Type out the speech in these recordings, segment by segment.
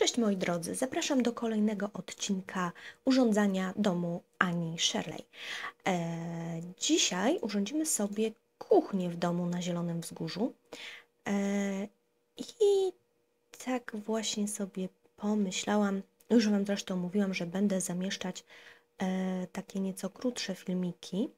Cześć moi drodzy, zapraszam do kolejnego odcinka urządzania domu Ani Shirley. E, dzisiaj urządzimy sobie kuchnię w domu na Zielonym Wzgórzu e, i tak właśnie sobie pomyślałam, no już Wam zresztą mówiłam, że będę zamieszczać e, takie nieco krótsze filmiki,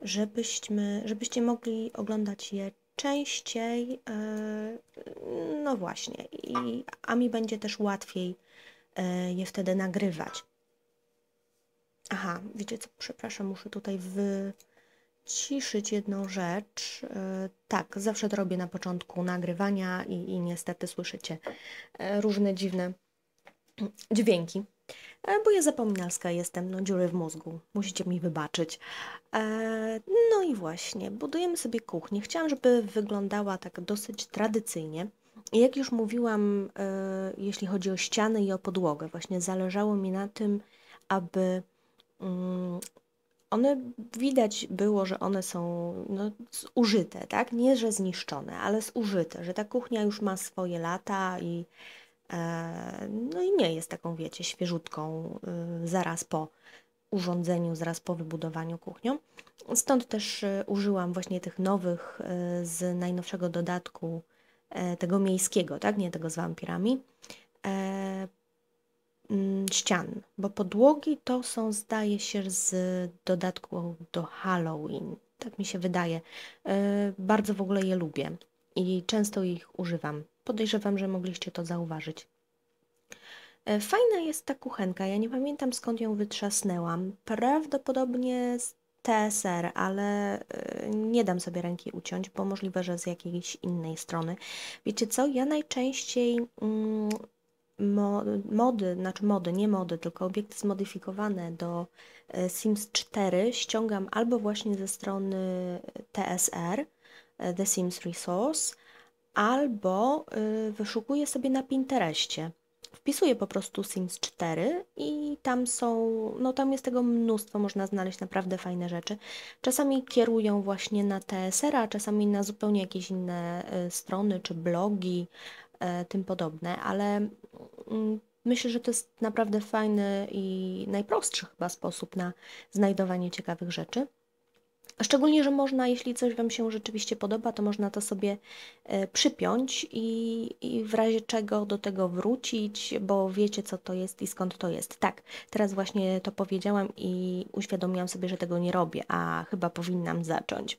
żebyśmy, żebyście mogli oglądać je częściej, e, no właśnie, i, a mi będzie też łatwiej e, je wtedy nagrywać. Aha, wiecie co, przepraszam, muszę tutaj wyciszyć jedną rzecz. E, tak, zawsze to robię na początku nagrywania i, i niestety słyszycie różne dziwne dźwięki bo ja zapominalska jestem, no dziury w mózgu, musicie mi wybaczyć. E, no i właśnie, budujemy sobie kuchnię. Chciałam, żeby wyglądała tak dosyć tradycyjnie. jak już mówiłam, e, jeśli chodzi o ściany i o podłogę, właśnie zależało mi na tym, aby mm, one widać było, że one są no, zużyte, tak? Nie, że zniszczone, ale zużyte, że ta kuchnia już ma swoje lata i E, no i nie jest taką, wiecie, świeżutką y, zaraz po urządzeniu, zaraz po wybudowaniu kuchnią. Stąd też y, użyłam właśnie tych nowych y, z najnowszego dodatku e, tego miejskiego, tak? Nie tego z wampirami. E, mm, ścian, bo podłogi to są, zdaje się, z dodatku do Halloween. Tak mi się wydaje. Bardzo w ogóle je lubię i często ich używam. Podejrzewam, że mogliście to zauważyć. E, fajna jest ta kuchenka, ja nie pamiętam skąd ją wytrzasnęłam. Prawdopodobnie z TSR, ale e, nie dam sobie ręki uciąć, bo możliwe, że z jakiejś innej strony. Wiecie co, ja najczęściej mm, mody, znaczy mody, nie mody, tylko obiekty zmodyfikowane do e, Sims 4 ściągam albo właśnie ze strony TSR, E, The Sims Resource albo y, wyszukuję sobie na Pinterestie. Wpisuję po prostu Sims 4 i tam są, no tam jest tego mnóstwo, można znaleźć naprawdę fajne rzeczy. Czasami kierują właśnie na TSR, a czasami na zupełnie jakieś inne e, strony czy blogi, e, tym podobne, ale mm, myślę, że to jest naprawdę fajny i najprostszy chyba sposób na znajdowanie ciekawych rzeczy. Szczególnie, że można, jeśli coś Wam się rzeczywiście podoba, to można to sobie e, przypiąć i, i, w razie czego do tego wrócić, bo wiecie, co to jest i skąd to jest. Tak, teraz właśnie to powiedziałam i uświadomiłam sobie, że tego nie robię, a chyba powinnam zacząć.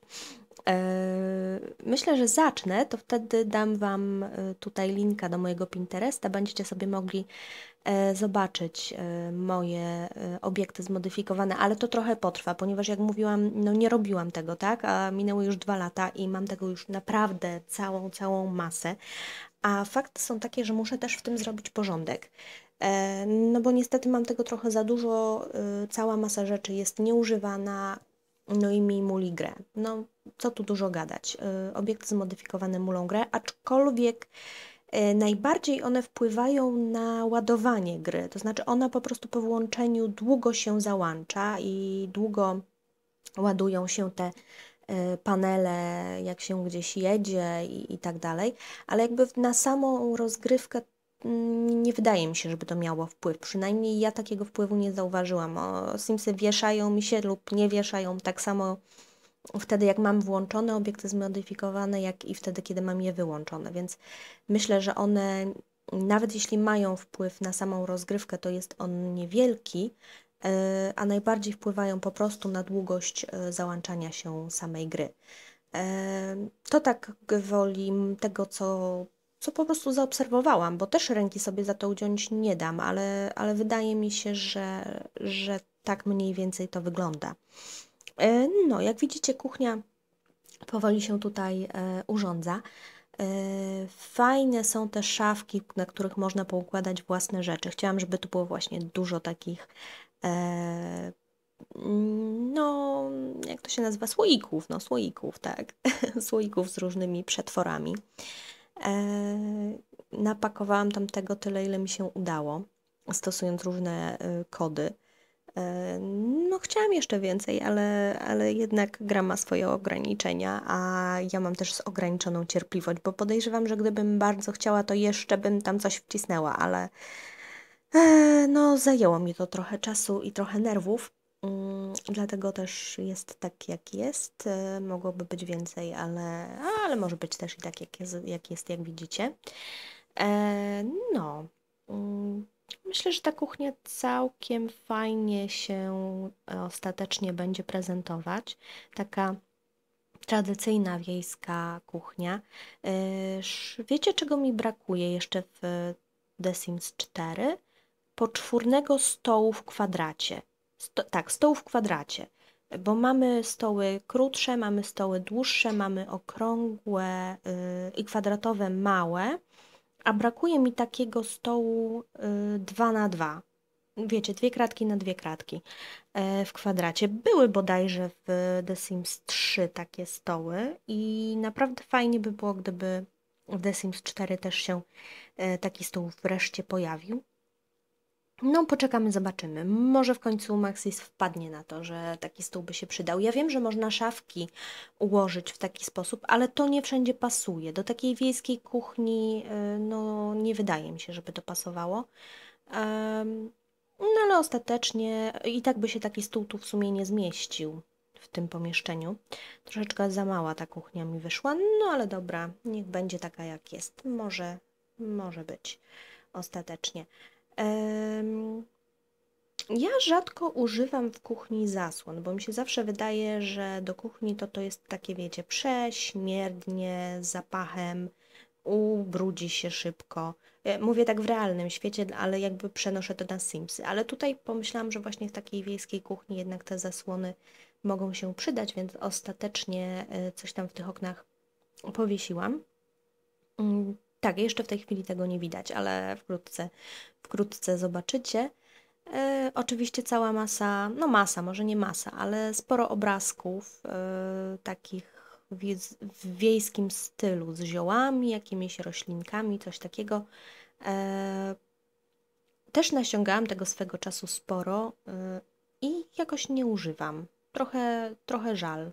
E, myślę, że zacznę, to wtedy dam Wam e, tutaj linka do mojego Pinteresta. Będziecie sobie mogli e, zobaczyć moje obiekty zmodyfikowane, ale to trochę potrwa, ponieważ jak mówiłam, no nie robiłam tego, tak? A minęły już dwa lata i mam tego już naprawdę całą, całą masę. A fakty są takie, że muszę też w tym zrobić porządek. No bo niestety mam tego trochę za dużo, cała masa rzeczy jest nieużywana, no i mi muli grę. No, co tu dużo gadać. Y, Obiekty zmodyfikowane mulą grę, aczkolwiek y, najbardziej one wpływają na ładowanie gry. To znaczy ona po prostu po włączeniu długo się załącza i długo ładują się te y, panele, jak się gdzieś jedzie i, i tak dalej, ale jakby na samą rozgrywkę Mm, nie wydaje mi się, żeby to miało wpływ. Przynajmniej ja takiego wpływu nie zauważyłam. O, Simsy wieszają mi się lub nie wieszają tak samo wtedy, jak mam włączone obiekty zmodyfikowane, jak i wtedy, kiedy mam je wyłączone. Więc myślę, że one, nawet jeśli mają wpływ na samą rozgrywkę, to jest on niewielki, e, a najbardziej wpływają po prostu na długość e, załączania się samej gry. E, to tak gwoli tego, co co po prostu zaobserwowałam, bo też ręki sobie za to uciąć nie dam, ale, ale wydaje mi się, że, że tak mniej więcej to wygląda. E, no, jak widzicie, kuchnia powoli się tutaj e, urządza. E, fajne są te szafki, na których można poukładać własne rzeczy. Chciałam, żeby tu było właśnie dużo takich, no, jak to się nazywa, słoików, no, słoików, tak, słoików z różnymi przetworami. E, napakowałam tam tego tyle, ile mi się udało, stosując różne e, kody. E, no, chciałam jeszcze więcej, ale, ale jednak gra ma swoje ograniczenia, a ja mam też ograniczoną cierpliwość, bo podejrzewam, że gdybym bardzo chciała, to jeszcze bym tam coś wcisnęła, ale no, zajęło mi to trochę czasu i trochę nerwów. Mm, dlatego też jest tak, jak jest. E, mogłoby być więcej, ale, ale może być też i tak, jak jest, jak, jest, jak widzicie. E, no, mm, myślę, że ta kuchnia całkiem fajnie się e, ostatecznie będzie prezentować. Taka tradycyjna wiejska kuchnia. Wiecie, czego mi brakuje jeszcze w The Sims 4? Poczwórnego stołu w kwadracie sto, tak, stoł w kwadracie, bo mamy stoły krótsze, mamy stoły dłuższe, mamy okrągłe y, i kwadratowe małe, a brakuje mi takiego stołu 2 y, na 2 wiecie, dwie kratki na dwie kratki y, w kwadracie. Były bodajże w The Sims 3 takie stoły i naprawdę fajnie by było, gdyby w The Sims 4 też się taki stół wreszcie pojawił. No, poczekamy, zobaczymy. Może w końcu Maxis wpadnie na to, że taki stół by się przydał. Ja wiem, że można szafki ułożyć w taki sposób, ale to nie wszędzie pasuje. Do takiej wiejskiej kuchni, e, no, nie wydaje mi się, żeby to pasowało. No, ale ostatecznie i tak by się taki stół tu w sumie nie zmieścił w tym pomieszczeniu. Troszeczkę za mała ta kuchnia mi wyszła, no ale dobra, niech będzie taka jak jest. Może, może być ostatecznie. Ja rzadko używam w kuchni zasłon, bo mi się zawsze wydaje, że do kuchni to to jest takie, wiecie, prześmierdnie, z zapachem, ubrudzi się szybko. E, mówię tak w realnym świecie, ale jakby przenoszę to na Simsy. Ale tutaj pomyślałam, że właśnie w takiej wiejskiej kuchni jednak te zasłony mogą się przydać, więc ostatecznie e, coś tam w tych oknach powiesiłam. Mm, tak, jeszcze w tej chwili tego nie widać, ale wkrótce, wkrótce zobaczycie. E, oczywiście cała masa, no masa, może nie masa, ale sporo obrazków e, takich w wiejskim stylu, z ziołami, jakimiś roślinkami, coś takiego. E, też nasiągałam tego swego czasu sporo e, i jakoś nie używam. Trochę, trochę żal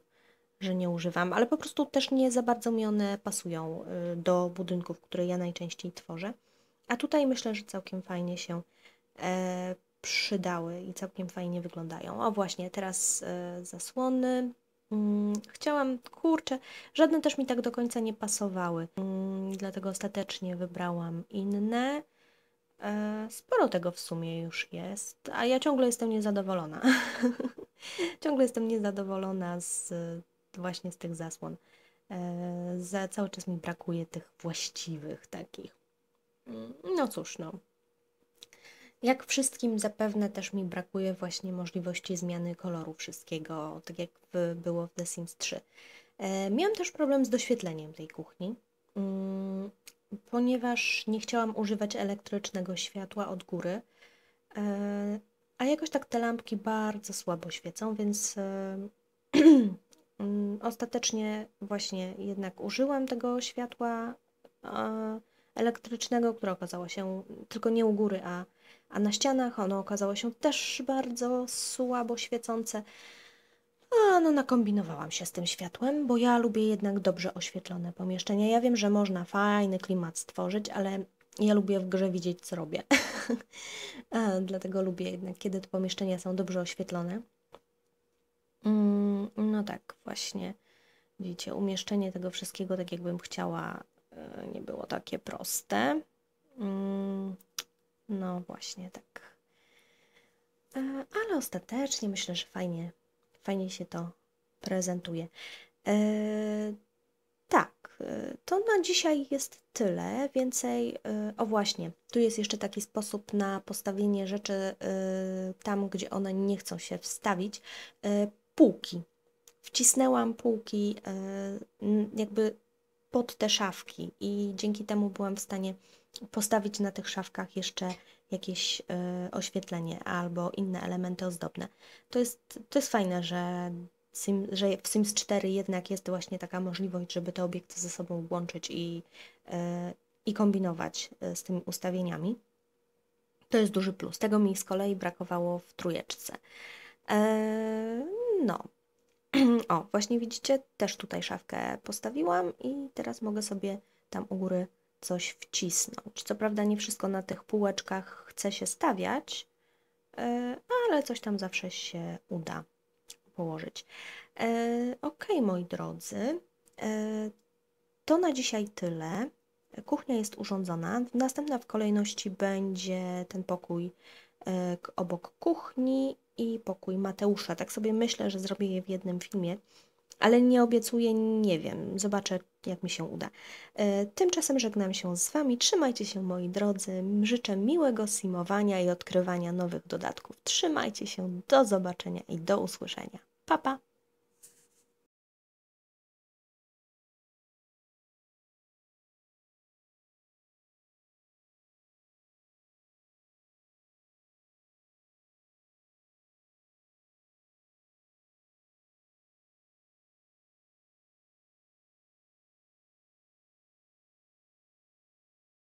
że nie używam, ale po prostu też nie za bardzo mi one pasują y, do budynków, które ja najczęściej tworzę. A tutaj myślę, że całkiem fajnie się e, przydały i całkiem fajnie wyglądają. O właśnie, teraz e, zasłony. Mm, chciałam, kurczę, żadne też mi tak do końca nie pasowały, mm, dlatego ostatecznie wybrałam inne. E, sporo tego w sumie już jest, a ja ciągle jestem niezadowolona. ciągle jestem niezadowolona z właśnie z tych zasłon. E, za cały czas mi brakuje tych właściwych takich. No cóż, no. Jak wszystkim zapewne też mi brakuje właśnie możliwości zmiany koloru wszystkiego, tak jak było w The Sims 3. E, miałam też problem z doświetleniem tej kuchni, mm, ponieważ nie chciałam używać elektrycznego światła od góry, e, a jakoś tak te lampki bardzo słabo świecą, więc Mm, ostatecznie właśnie jednak użyłam tego światła elektrycznego, które okazało się tylko nie u góry, a, a na ścianach. Ono okazało się też bardzo słabo świecące. A no nakombinowałam się z tym światłem, bo ja lubię jednak dobrze oświetlone pomieszczenia. Ja wiem, że można fajny klimat stworzyć, ale ja lubię w grze widzieć, co robię. Dlatego lubię jednak, kiedy te pomieszczenia są dobrze oświetlone. Mm, no tak, właśnie. Widzicie, umieszczenie tego wszystkiego, tak jakbym chciała, e, nie było takie proste. Mm, no właśnie, tak. E, ale ostatecznie myślę, że fajnie, fajnie się to prezentuje. E, tak, to na dzisiaj jest tyle. Więcej, o właśnie, tu jest jeszcze taki sposób na postawienie rzeczy tam, gdzie one nie chcą się wstawić półki. Wcisnęłam półki e, jakby pod te szafki i dzięki temu byłam w stanie postawić na tych szafkach jeszcze jakieś e, oświetlenie albo inne elementy ozdobne. To jest, to jest fajne, że, Sim, że w Sims 4 jednak jest właśnie taka możliwość, żeby te obiekty ze sobą łączyć i, e, i kombinować z tymi ustawieniami. To jest duży plus. Tego mi z kolei brakowało w trójeczce. Eee, no. O, właśnie widzicie, też tutaj szafkę postawiłam i teraz mogę sobie tam u góry coś wcisnąć. Co prawda nie wszystko na tych półeczkach chce się stawiać, e, ale coś tam zawsze się uda położyć. E, ok, moi drodzy, e, to na dzisiaj tyle. Kuchnia jest urządzona. Następna w kolejności będzie ten pokój E, obok kuchni i pokój Mateusza. Tak sobie myślę, że zrobię je w jednym filmie, ale nie obiecuję, nie wiem. Zobaczę, jak mi się uda. E, tymczasem żegnam się z Wami. Trzymajcie się, moi drodzy. Życzę miłego simowania i odkrywania nowych dodatków. Trzymajcie się. Do zobaczenia i do usłyszenia. Pa, pa!